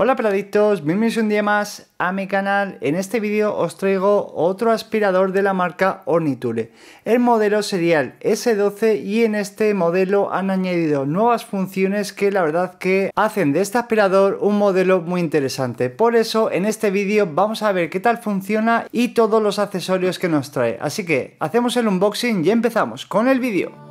Hola peladitos bienvenidos un día más a mi canal. En este vídeo os traigo otro aspirador de la marca Orniture. El modelo sería el S12 y en este modelo han añadido nuevas funciones que la verdad que hacen de este aspirador un modelo muy interesante. Por eso en este vídeo vamos a ver qué tal funciona y todos los accesorios que nos trae. Así que hacemos el unboxing y empezamos con el vídeo.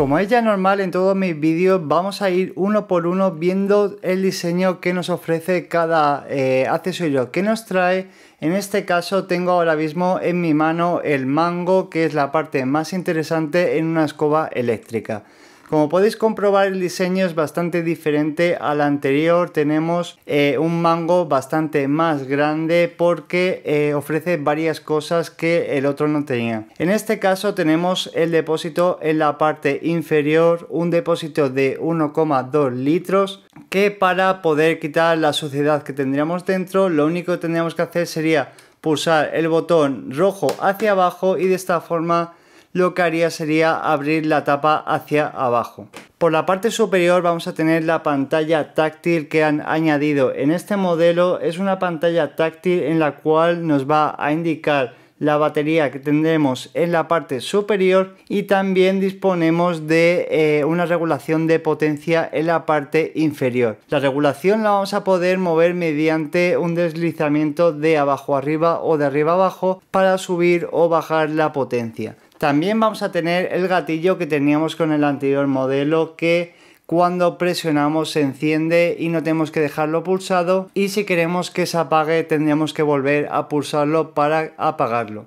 Como es ya normal en todos mis vídeos, vamos a ir uno por uno viendo el diseño que nos ofrece cada eh, accesorio que nos trae. En este caso tengo ahora mismo en mi mano el mango, que es la parte más interesante en una escoba eléctrica. Como podéis comprobar el diseño es bastante diferente al anterior, tenemos eh, un mango bastante más grande porque eh, ofrece varias cosas que el otro no tenía. En este caso tenemos el depósito en la parte inferior, un depósito de 1,2 litros que para poder quitar la suciedad que tendríamos dentro lo único que tendríamos que hacer sería pulsar el botón rojo hacia abajo y de esta forma lo que haría sería abrir la tapa hacia abajo. Por la parte superior vamos a tener la pantalla táctil que han añadido. En este modelo es una pantalla táctil en la cual nos va a indicar la batería que tendremos en la parte superior y también disponemos de eh, una regulación de potencia en la parte inferior. La regulación la vamos a poder mover mediante un deslizamiento de abajo arriba o de arriba abajo para subir o bajar la potencia. También vamos a tener el gatillo que teníamos con el anterior modelo que cuando presionamos se enciende y no tenemos que dejarlo pulsado y si queremos que se apague tendríamos que volver a pulsarlo para apagarlo.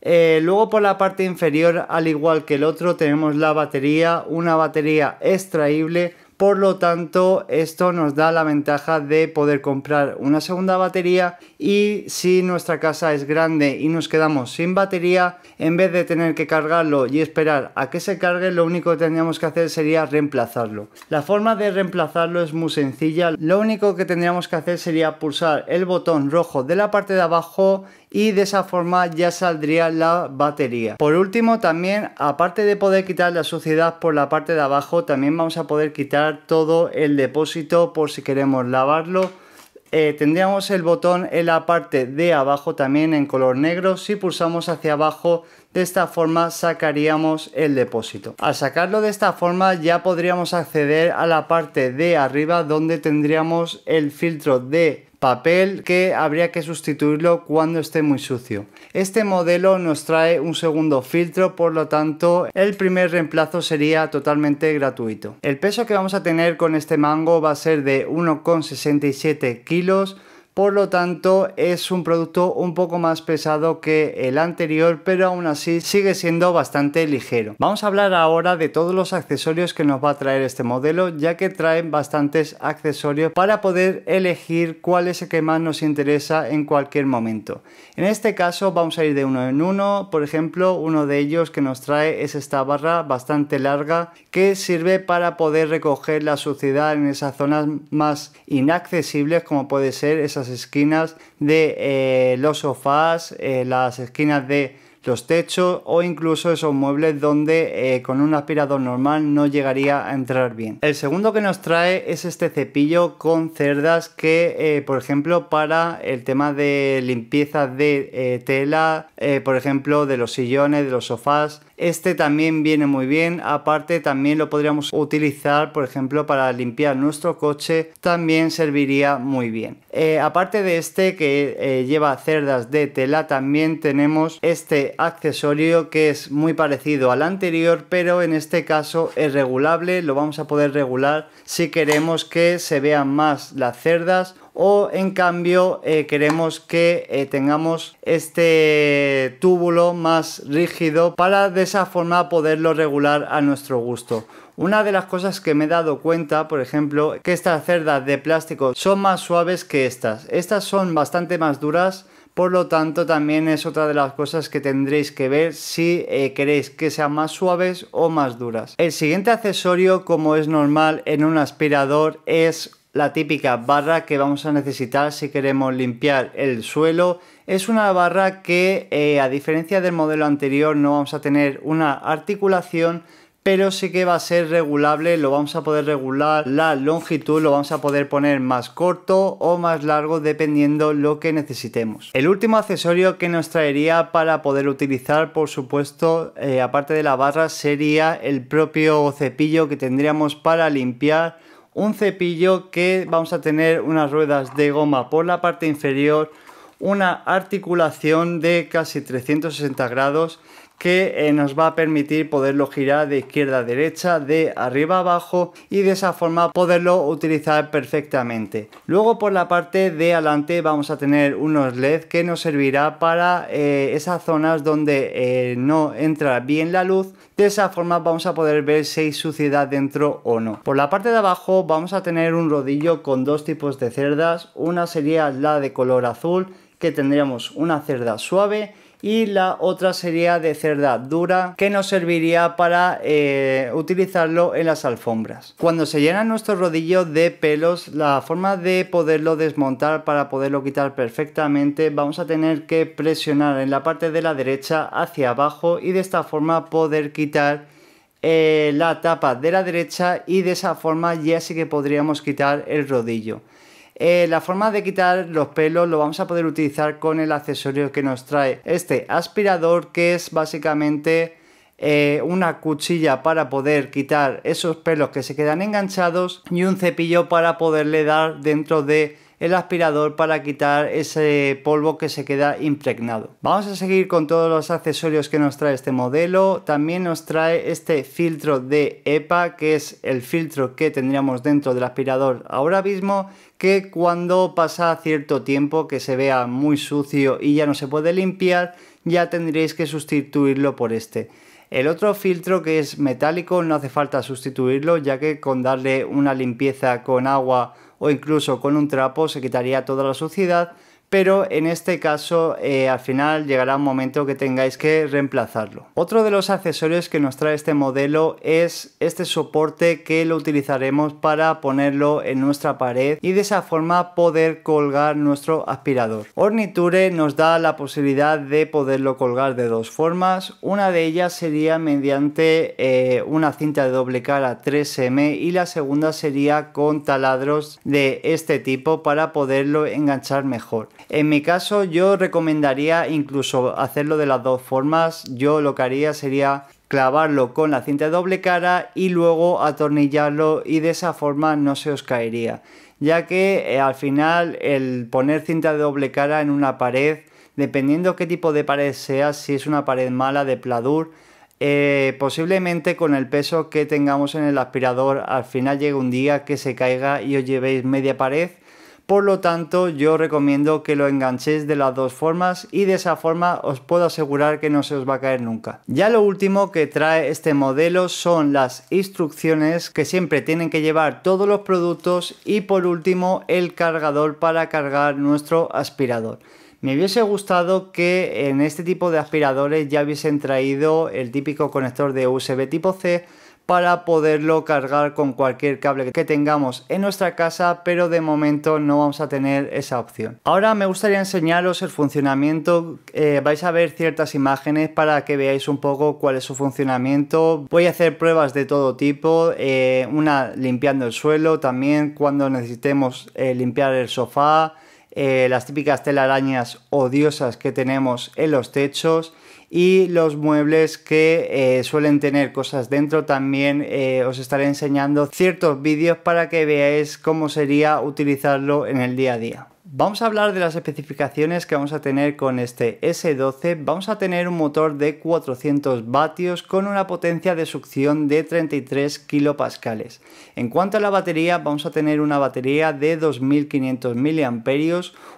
Eh, luego por la parte inferior al igual que el otro tenemos la batería, una batería extraíble por lo tanto, esto nos da la ventaja de poder comprar una segunda batería y si nuestra casa es grande y nos quedamos sin batería, en vez de tener que cargarlo y esperar a que se cargue, lo único que tendríamos que hacer sería reemplazarlo. La forma de reemplazarlo es muy sencilla, lo único que tendríamos que hacer sería pulsar el botón rojo de la parte de abajo y de esa forma ya saldría la batería. Por último, también aparte de poder quitar la suciedad por la parte de abajo, también vamos a poder quitar todo el depósito por si queremos lavarlo. Eh, tendríamos el botón en la parte de abajo también en color negro. Si pulsamos hacia abajo, de esta forma sacaríamos el depósito. Al sacarlo de esta forma ya podríamos acceder a la parte de arriba donde tendríamos el filtro de papel que habría que sustituirlo cuando esté muy sucio. Este modelo nos trae un segundo filtro, por lo tanto el primer reemplazo sería totalmente gratuito. El peso que vamos a tener con este mango va a ser de 1,67 kilos por lo tanto es un producto un poco más pesado que el anterior, pero aún así sigue siendo bastante ligero. Vamos a hablar ahora de todos los accesorios que nos va a traer este modelo, ya que traen bastantes accesorios para poder elegir cuál es el que más nos interesa en cualquier momento. En este caso vamos a ir de uno en uno, por ejemplo, uno de ellos que nos trae es esta barra bastante larga que sirve para poder recoger la suciedad en esas zonas más inaccesibles como puede ser esas esquinas de eh, los sofás, eh, las esquinas de los techos o incluso esos muebles donde eh, con un aspirador normal no llegaría a entrar bien. El segundo que nos trae es este cepillo con cerdas que por ejemplo para el tema de limpieza de tela, por ejemplo de los sillones, de los sofás, este también viene muy bien, aparte también lo podríamos utilizar por ejemplo para limpiar nuestro coche, también serviría muy bien. Eh, aparte de este que eh, lleva cerdas de tela, también tenemos este accesorio que es muy parecido al anterior, pero en este caso es regulable, lo vamos a poder regular si queremos que se vean más las cerdas o en cambio eh, queremos que eh, tengamos este túbulo más rígido para de esa forma poderlo regular a nuestro gusto. Una de las cosas que me he dado cuenta, por ejemplo, que estas cerdas de plástico son más suaves que estas. Estas son bastante más duras, por lo tanto también es otra de las cosas que tendréis que ver si eh, queréis que sean más suaves o más duras. El siguiente accesorio, como es normal en un aspirador, es la típica barra que vamos a necesitar si queremos limpiar el suelo. Es una barra que eh, a diferencia del modelo anterior no vamos a tener una articulación pero sí que va a ser regulable, lo vamos a poder regular la longitud, lo vamos a poder poner más corto o más largo dependiendo lo que necesitemos. El último accesorio que nos traería para poder utilizar, por supuesto, eh, aparte de la barra, sería el propio cepillo que tendríamos para limpiar un cepillo que vamos a tener unas ruedas de goma por la parte inferior, una articulación de casi 360 grados que eh, nos va a permitir poderlo girar de izquierda a derecha, de arriba a abajo y de esa forma poderlo utilizar perfectamente. Luego por la parte de adelante vamos a tener unos LED que nos servirá para eh, esas zonas donde eh, no entra bien la luz. De esa forma vamos a poder ver si hay suciedad dentro o no. Por la parte de abajo vamos a tener un rodillo con dos tipos de cerdas. Una sería la de color azul que tendríamos una cerda suave y la otra sería de cerda dura que nos serviría para eh, utilizarlo en las alfombras. Cuando se llena nuestro rodillo de pelos, la forma de poderlo desmontar para poderlo quitar perfectamente, vamos a tener que presionar en la parte de la derecha hacia abajo y de esta forma poder quitar eh, la tapa de la derecha y de esa forma ya sí que podríamos quitar el rodillo. Eh, la forma de quitar los pelos lo vamos a poder utilizar con el accesorio que nos trae este aspirador que es básicamente eh, una cuchilla para poder quitar esos pelos que se quedan enganchados y un cepillo para poderle dar dentro de el aspirador para quitar ese polvo que se queda impregnado. Vamos a seguir con todos los accesorios que nos trae este modelo. También nos trae este filtro de EPA, que es el filtro que tendríamos dentro del aspirador ahora mismo, que cuando pasa cierto tiempo que se vea muy sucio y ya no se puede limpiar, ya tendréis que sustituirlo por este. El otro filtro que es metálico no hace falta sustituirlo ya que con darle una limpieza con agua o incluso con un trapo se quitaría toda la suciedad pero en este caso eh, al final llegará un momento que tengáis que reemplazarlo. Otro de los accesorios que nos trae este modelo es este soporte que lo utilizaremos para ponerlo en nuestra pared y de esa forma poder colgar nuestro aspirador. Orniture nos da la posibilidad de poderlo colgar de dos formas, una de ellas sería mediante eh, una cinta de doble cara 3M y la segunda sería con taladros de este tipo para poderlo enganchar mejor. En mi caso yo recomendaría incluso hacerlo de las dos formas. Yo lo que haría sería clavarlo con la cinta de doble cara y luego atornillarlo y de esa forma no se os caería. Ya que eh, al final el poner cinta de doble cara en una pared, dependiendo qué tipo de pared sea, si es una pared mala de pladur, eh, posiblemente con el peso que tengamos en el aspirador al final llega un día que se caiga y os llevéis media pared por lo tanto, yo recomiendo que lo enganchéis de las dos formas y de esa forma os puedo asegurar que no se os va a caer nunca. Ya lo último que trae este modelo son las instrucciones que siempre tienen que llevar todos los productos y por último el cargador para cargar nuestro aspirador. Me hubiese gustado que en este tipo de aspiradores ya hubiesen traído el típico conector de USB tipo C para poderlo cargar con cualquier cable que tengamos en nuestra casa, pero de momento no vamos a tener esa opción. Ahora me gustaría enseñaros el funcionamiento, eh, vais a ver ciertas imágenes para que veáis un poco cuál es su funcionamiento. Voy a hacer pruebas de todo tipo, eh, una limpiando el suelo, también cuando necesitemos eh, limpiar el sofá, las típicas telarañas odiosas que tenemos en los techos, y los muebles que eh, suelen tener cosas dentro también eh, os estaré enseñando ciertos vídeos para que veáis cómo sería utilizarlo en el día a día. Vamos a hablar de las especificaciones que vamos a tener con este S12. Vamos a tener un motor de 400 vatios con una potencia de succión de 33 kilopascales. En cuanto a la batería, vamos a tener una batería de 2500 mAh,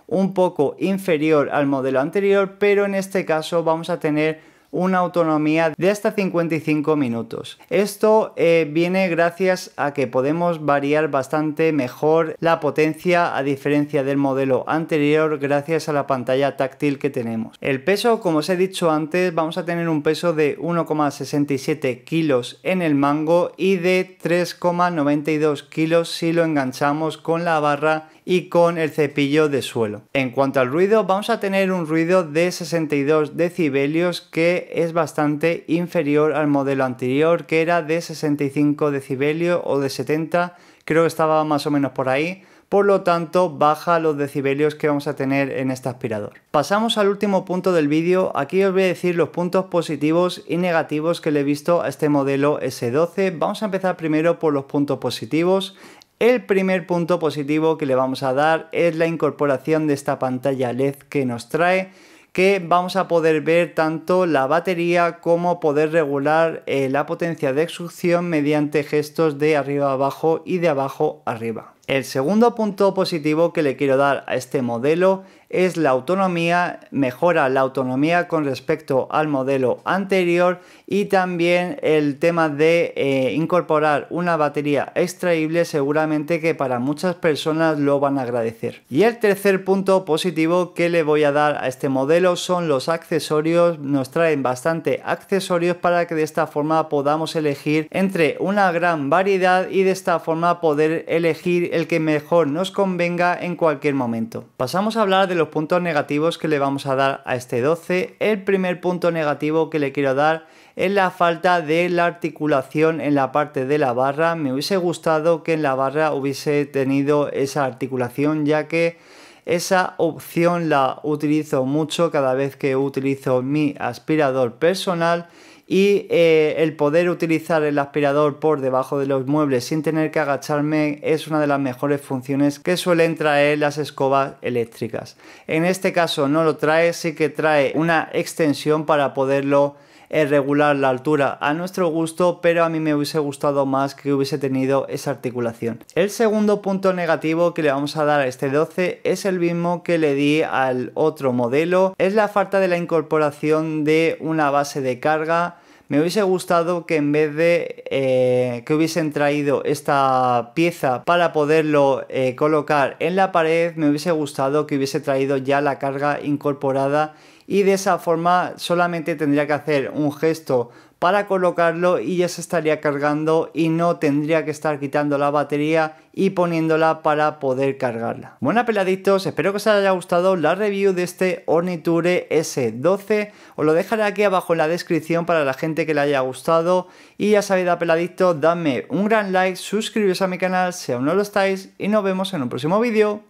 un poco inferior al modelo anterior, pero en este caso vamos a tener una autonomía de hasta 55 minutos. Esto eh, viene gracias a que podemos variar bastante mejor la potencia a diferencia del modelo anterior gracias a la pantalla táctil que tenemos. El peso, como os he dicho antes, vamos a tener un peso de 1,67 kilos en el mango y de 3,92 kilos si lo enganchamos con la barra y con el cepillo de suelo. En cuanto al ruido, vamos a tener un ruido de 62 decibelios que es bastante inferior al modelo anterior que era de 65 decibelios o de 70, creo que estaba más o menos por ahí por lo tanto baja los decibelios que vamos a tener en este aspirador. Pasamos al último punto del vídeo, aquí os voy a decir los puntos positivos y negativos que le he visto a este modelo S12. Vamos a empezar primero por los puntos positivos. El primer punto positivo que le vamos a dar es la incorporación de esta pantalla LED que nos trae que vamos a poder ver tanto la batería como poder regular eh, la potencia de succión mediante gestos de arriba abajo y de abajo arriba. El segundo punto positivo que le quiero dar a este modelo es la autonomía, mejora la autonomía con respecto al modelo anterior y también el tema de eh, incorporar una batería extraíble seguramente que para muchas personas lo van a agradecer. Y el tercer punto positivo que le voy a dar a este modelo son los accesorios, nos traen bastante accesorios para que de esta forma podamos elegir entre una gran variedad y de esta forma poder elegir el que mejor nos convenga en cualquier momento. Pasamos a hablar de los puntos negativos que le vamos a dar a este 12. El primer punto negativo que le quiero dar es la falta de la articulación en la parte de la barra. Me hubiese gustado que en la barra hubiese tenido esa articulación ya que esa opción la utilizo mucho cada vez que utilizo mi aspirador personal y eh, el poder utilizar el aspirador por debajo de los muebles sin tener que agacharme es una de las mejores funciones que suelen traer las escobas eléctricas. En este caso no lo trae, sí que trae una extensión para poderlo regular la altura a nuestro gusto, pero a mí me hubiese gustado más que hubiese tenido esa articulación. El segundo punto negativo que le vamos a dar a este 12 es el mismo que le di al otro modelo, es la falta de la incorporación de una base de carga me hubiese gustado que en vez de eh, que hubiesen traído esta pieza para poderlo eh, colocar en la pared, me hubiese gustado que hubiese traído ya la carga incorporada y de esa forma solamente tendría que hacer un gesto para colocarlo y ya se estaría cargando y no tendría que estar quitando la batería y poniéndola para poder cargarla. Bueno peladitos, espero que os haya gustado la review de este Orniture S12. Os lo dejaré aquí abajo en la descripción para la gente que le haya gustado. Y ya sabéis peladitos, dadme un gran like, suscribiros a mi canal si aún no lo estáis y nos vemos en un próximo vídeo.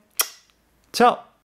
¡Chao!